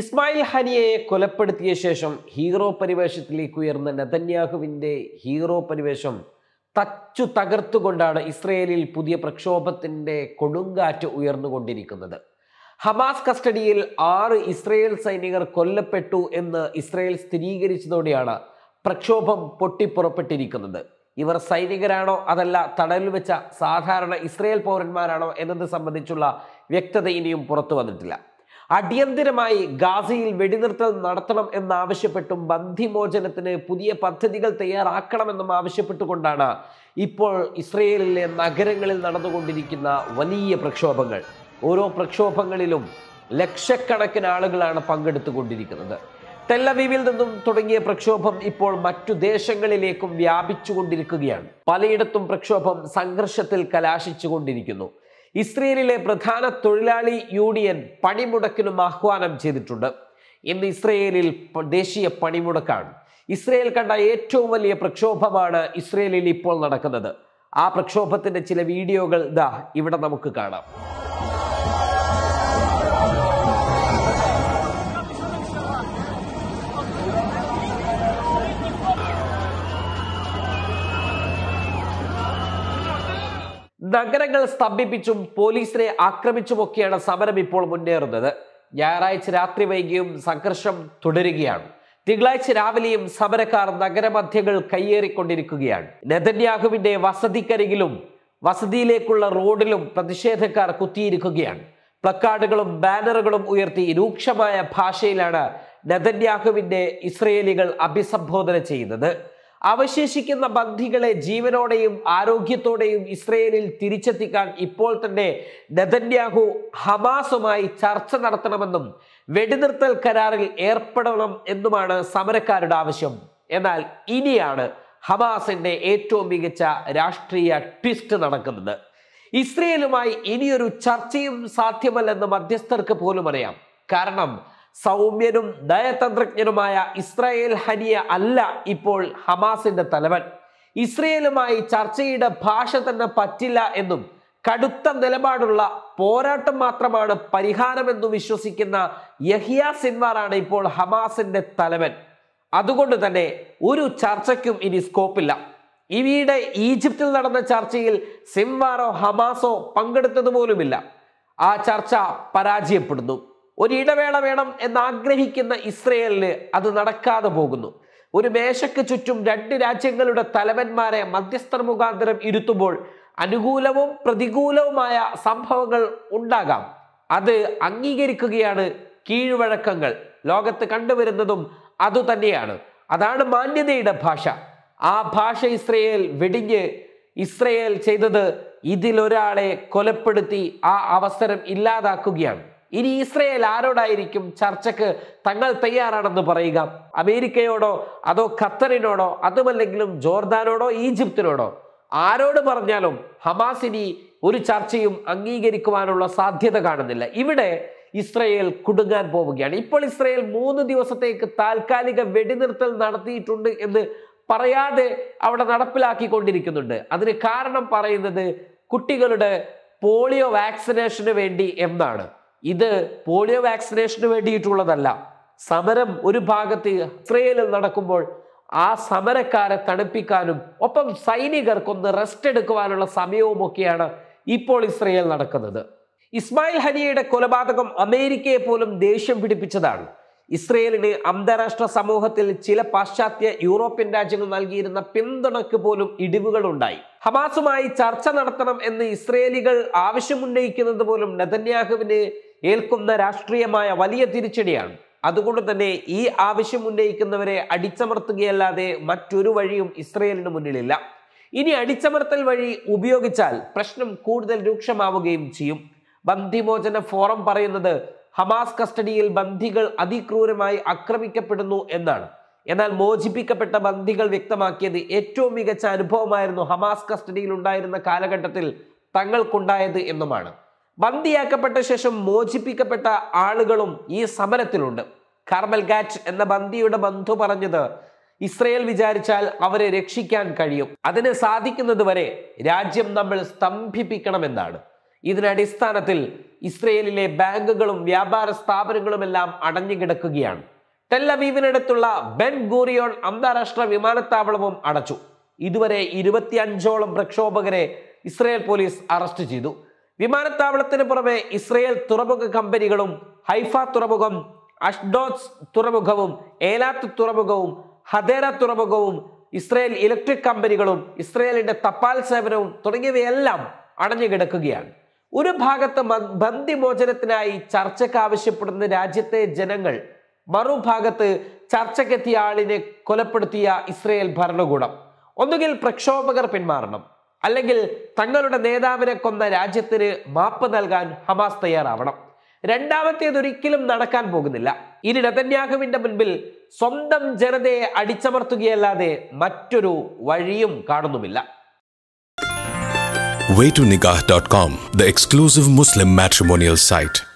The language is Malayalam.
ഇസ്മായിൽ ഹനിയയെ കൊലപ്പെടുത്തിയ ശേഷം ഹീറോ പരിവേഷത്തിലേക്ക് ഉയർന്ന നെതന്യാഹുവിൻ്റെ ഹീറോ പരിവേഷം തച്ചു തകർത്തുകൊണ്ടാണ് ഇസ്രയേലിൽ പുതിയ പ്രക്ഷോഭത്തിൻ്റെ കൊടുങ്കാറ്റ് ഉയർന്നുകൊണ്ടിരിക്കുന്നത് ഹമാസ് കസ്റ്റഡിയിൽ ആറ് ഇസ്രയേൽ സൈനികർ കൊല്ലപ്പെട്ടു എന്ന് ഇസ്രയേൽ സ്ഥിരീകരിച്ചതോടെയാണ് പ്രക്ഷോഭം പൊട്ടിപ്പുറപ്പെട്ടിരിക്കുന്നത് ഇവർ സൈനികരാണോ അതല്ല തടലിൽ വെച്ച സാധാരണ ഇസ്രയേൽ പൗരന്മാരാണോ എന്നത് സംബന്ധിച്ചുള്ള വ്യക്തത ഇനിയും പുറത്തു വന്നിട്ടില്ല അടിയന്തരമായി ഗാസയിൽ വെടിനിർത്തൽ നടത്തണം എന്നാവശ്യപ്പെട്ടും ബന്ധിമോചനത്തിന് പുതിയ പദ്ധതികൾ തയ്യാറാക്കണമെന്നും ആവശ്യപ്പെട്ടുകൊണ്ടാണ് ഇപ്പോൾ ഇസ്രയേലിലെ നഗരങ്ങളിൽ നടന്നുകൊണ്ടിരിക്കുന്ന വലിയ പ്രക്ഷോഭങ്ങൾ ഓരോ പ്രക്ഷോഭങ്ങളിലും ലക്ഷക്കണക്കിന് ആളുകളാണ് പങ്കെടുത്തുകൊണ്ടിരിക്കുന്നത് തെല്ലവീവിൽ നിന്നും തുടങ്ങിയ പ്രക്ഷോഭം ഇപ്പോൾ മറ്റു ദേശങ്ങളിലേക്കും വ്യാപിച്ചുകൊണ്ടിരിക്കുകയാണ് പലയിടത്തും പ്രക്ഷോഭം സംഘർഷത്തിൽ കലാശിച്ചുകൊണ്ടിരിക്കുന്നു ഇസ്രയേലിലെ പ്രധാന തൊഴിലാളി യൂണിയൻ പണിമുടക്കിനും ആഹ്വാനം ചെയ്തിട്ടുണ്ട് ഇന്ന് ഇസ്രയേലിൽ ദേശീയ പണിമുടക്കാണ് ഇസ്രയേൽ കണ്ട ഏറ്റവും വലിയ പ്രക്ഷോഭമാണ് ഇസ്രയേലിൽ ഇപ്പോൾ നടക്കുന്നത് ആ പ്രക്ഷോഭത്തിന്റെ ചില വീഡിയോകൾ ദാ ഇവിടെ നമുക്ക് കാണാം നഗരങ്ങൾ സ്തംഭിപ്പിച്ചും പോലീസിനെ ആക്രമിച്ചുമൊക്കെയാണ് സമരം ഇപ്പോൾ മുന്നേറുന്നത് ഞായറാഴ്ച രാത്രി വൈകിയും സംഘർഷം തുടരുകയാണ് തിങ്കളാഴ്ച രാവിലെയും സമരക്കാർ നഗരമധ്യങ്ങൾ കയ്യേറിക്കൊണ്ടിരിക്കുകയാണ് നെതന്യാഹുവിന്റെ വസതിക്കരികിലും വസതിയിലേക്കുള്ള റോഡിലും പ്രതിഷേധക്കാർ കുത്തിയിരിക്കുകയാണ് പ്ലക്കാർഡുകളും ബാനറുകളും ഉയർത്തി രൂക്ഷമായ ഭാഷയിലാണ് നെതന്യാഹുവിന്റെ ഇസ്രയേലികൾ അഭിസംബോധന ചെയ്യുന്നത് അവശേഷിക്കുന്ന ബന്ധികളെ ജീവനോടെയും ആരോഗ്യത്തോടെയും ഇസ്രയേലിൽ തിരിച്ചെത്തിക്കാൻ ഇപ്പോൾ തന്നെ നെതന്യാഹു ഹമാസുമായി ചർച്ച നടത്തണമെന്നും വെടിനിർത്തൽ കരാറിൽ ഏർപ്പെടണം എന്നുമാണ് സമരക്കാരുടെ ആവശ്യം എന്നാൽ ഇനിയാണ് ഹമാസിന്റെ ഏറ്റവും മികച്ച രാഷ്ട്രീയ ട്വിസ്റ്റ് നടക്കുന്നത് ഇസ്രയേലുമായി ഇനിയൊരു ചർച്ചയും സാധ്യമല്ലെന്ന് മധ്യസ്ഥർക്ക് പോലും അറിയാം കാരണം സൗമ്യനും നയതന്ത്രജ്ഞനുമായ ഇസ്രായേൽ ഹനിയ അല്ല ഇപ്പോൾ ഹമാസിന്റെ തലവൻ ഇസ്രയേലുമായി ചർച്ചയുടെ ഭാഷ തന്നെ പറ്റില്ല എന്നും കടുത്ത നിലപാടുള്ള പോരാട്ടം മാത്രമാണ് പരിഹാരമെന്നു വിശ്വസിക്കുന്ന യഹിയ സിൻവാറാണ് ഇപ്പോൾ ഹമാസിന്റെ തലവൻ അതുകൊണ്ട് തന്നെ ഒരു ചർച്ചയ്ക്കും ഇനി സ്കോപ്പില്ല ഇവിടെ ഈജിപ്തിൽ നടന്ന ചർച്ചയിൽ സിംവാറോ ഹമാസോ പങ്കെടുത്തതുപോലുമില്ല ആ ചർച്ച പരാജയപ്പെടുന്നു ഒരിടവേള വേണം എന്നാഗ്രഹിക്കുന്ന ഇസ്രയേലിന് അത് നടക്കാതെ പോകുന്നു ഒരു മേശയ്ക്ക് ചുറ്റും രണ്ട് രാജ്യങ്ങളുടെ തലവന്മാരെ മധ്യസ്ഥർ മുഖാന്തരം ഇരുത്തുമ്പോൾ അനുകൂലവും പ്രതികൂലവുമായ സംഭവങ്ങൾ ഉണ്ടാകാം അത് അംഗീകരിക്കുകയാണ് കീഴ്വഴക്കങ്ങൾ ലോകത്ത് കണ്ടുവരുന്നതും അതുതന്നെയാണ് അതാണ് മാന്യതയുടെ ഭാഷ ആ ഭാഷ ഇസ്രയേൽ വെടിഞ്ഞ് ഇസ്രയേൽ ചെയ്തത് ഇതിലൊരാളെ കൊലപ്പെടുത്തി ആ അവസരം ഇല്ലാതാക്കുകയാണ് ഇനി ഇസ്രയേൽ ആരോടായിരിക്കും ചർച്ചയ്ക്ക് തങ്ങൾ തയ്യാറാണെന്ന് പറയുക അമേരിക്കയോടോ അതോ ഖത്തറിനോടോ അതുമല്ലെങ്കിലും ജോർദാനോടോ ഈജിപ്തിനോടോ ആരോട് പറഞ്ഞാലും ഹമാസ് ഇനി ഒരു ചർച്ചയും അംഗീകരിക്കുവാനുള്ള സാധ്യത കാണുന്നില്ല ഇവിടെ ഇസ്രയേൽ കുടുങ്ങാൻ പോവുകയാണ് ഇപ്പോൾ ഇസ്രയേൽ മൂന്ന് ദിവസത്തേക്ക് താൽക്കാലിക വെടിനിർത്തൽ നടത്തിയിട്ടുണ്ട് എന്ന് പറയാതെ അവിടെ നടപ്പിലാക്കിക്കൊണ്ടിരിക്കുന്നുണ്ട് അതിന് കാരണം പറയുന്നത് കുട്ടികളുടെ പോളിയോ വാക്സിനേഷന് വേണ്ടി എന്നാണ് ഇത് പോളിയോ വാക്സിനേഷന് വേണ്ടിയിട്ടുള്ളതല്ല സമരം ഒരു ഭാഗത്ത് ഇസ്രയേലിൽ നടക്കുമ്പോൾ ആ സമരക്കാരെ തണുപ്പിക്കാനും ഒപ്പം സൈനികർക്കൊന്ന് റെസ്റ്റ് എടുക്കുവാനുള്ള സമയവുമൊക്കെയാണ് ഇപ്പോൾ ഇസ്രയേൽ നടക്കുന്നത് ഇസ്മായിൽ ഹനിയയുടെ കൊലപാതകം അമേരിക്കയെ പോലും ദേഷ്യം പിടിപ്പിച്ചതാണ് ഇസ്രയേലിന് അന്താരാഷ്ട്ര സമൂഹത്തിൽ ചില പാശ്ചാത്യ യൂറോപ്യൻ രാജ്യങ്ങൾ നൽകിയിരുന്ന പിന്തുണക്ക് പോലും ഇടിവുകൾ ഉണ്ടായി ഹമാസുമായി ചർച്ച നടത്തണം എന്ന് ഇസ്രയേലികൾ ആവശ്യമുന്നയിക്കുന്നത് പോലും നെതന്യാഹുവിന് ഏൽക്കുന്ന രാഷ്ട്രീയമായ വലിയ തിരിച്ചടിയാണ് അതുകൊണ്ട് തന്നെ ഈ ആവശ്യം ഉന്നയിക്കുന്നവരെ അടിച്ചമർത്തുകയല്ലാതെ മറ്റൊരു വഴിയും ഇസ്രയേലിന് മുന്നിലില്ല ഇനി അടിച്ചമർത്തൽ വഴി ഉപയോഗിച്ചാൽ പ്രശ്നം കൂടുതൽ രൂക്ഷമാവുകയും ചെയ്യും ബന്ധിമോചന ഫോറം പറയുന്നത് ഹമാസ് കസ്റ്റഡിയിൽ ബന്ധികൾ അതിക്രൂരമായി ആക്രമിക്കപ്പെടുന്നു എന്നാണ് എന്നാൽ മോചിപ്പിക്കപ്പെട്ട ബന്ധികൾ വ്യക്തമാക്കിയത് ഏറ്റവും മികച്ച അനുഭവമായിരുന്നു ഹമാസ് കസ്റ്റഡിയിൽ ഉണ്ടായിരുന്ന കാലഘട്ടത്തിൽ തങ്ങൾക്കുണ്ടായത് എന്നുമാണ് ബന്ദിയാക്കപ്പെട്ട ശേഷം മോചിപ്പിക്കപ്പെട്ട ആളുകളും ഈ സമരത്തിലുണ്ട് കാർമൽ ഗാറ്റ് എന്ന ബന്ദിയുടെ ബന്ധു പറഞ്ഞത് ഇസ്രയേൽ വിചാരിച്ചാൽ അവരെ രക്ഷിക്കാൻ കഴിയും അതിന് സാധിക്കുന്നത് വരെ രാജ്യം നമ്മൾ സ്തംഭിപ്പിക്കണമെന്നാണ് ഇതിനടിസ്ഥാനത്തിൽ ഇസ്രയേലിലെ ബാങ്കുകളും വ്യാപാര സ്ഥാപനങ്ങളും എല്ലാം അടഞ്ഞു കിടക്കുകയാണ് ടെല്ലവീവിനടുത്തുള്ള ബെൻ ഗൂറിയോൺ അന്താരാഷ്ട്ര വിമാനത്താവളവും അടച്ചു ഇതുവരെ ഇരുപത്തിയഞ്ചോളം പ്രക്ഷോഭകരെ ഇസ്രയേൽ പോലീസ് അറസ്റ്റ് ചെയ്തു വിമാനത്താവളത്തിന് പുറമെ ഇസ്രയേൽ തുറമുഖ കമ്പനികളും ഹൈഫ തുറമുഖം അഷ്ഡോസ് തുറമുഖവും ഏലാത്ത് തുറമുഖവും ഹദേര തുറമുഖവും ഇസ്രയേൽ ഇലക്ട്രിക് കമ്പനികളും ഇസ്രയേലിന്റെ തപാൽ സേവനവും തുടങ്ങിയവയെല്ലാം അടഞ്ഞു കിടക്കുകയാണ് ഒരു ഭാഗത്ത് ബന്ദിമോചനത്തിനായി ചർച്ചയ്ക്ക് ആവശ്യപ്പെടുന്ന രാജ്യത്തെ ജനങ്ങൾ മറുഭാഗത്ത് ചർച്ചയ്ക്കെത്തിയ ആളിനെ കൊലപ്പെടുത്തിയ ഇസ്രയേൽ ഭരണകൂടം ഒന്നുകിൽ പ്രക്ഷോഭകർ പിന്മാറണം അല്ലെങ്കിൽ തങ്ങളുടെ നേതാവിനെ കൊന്ന രാജ്യത്തിന് മാപ്പ് നൽകാൻ ഹമാസ് തയ്യാറാവണം ഒരിക്കലും നടക്കാൻ പോകുന്നില്ല ഇനി നെതന്യാഹുവിന്റെ മുൻപിൽ സ്വന്തം ജനതയെ അടിച്ചമർത്തുകയല്ലാതെ മറ്റൊരു വഴിയും കാണുന്നുമില്ല way2nikah.com the exclusive muslim matrimonial site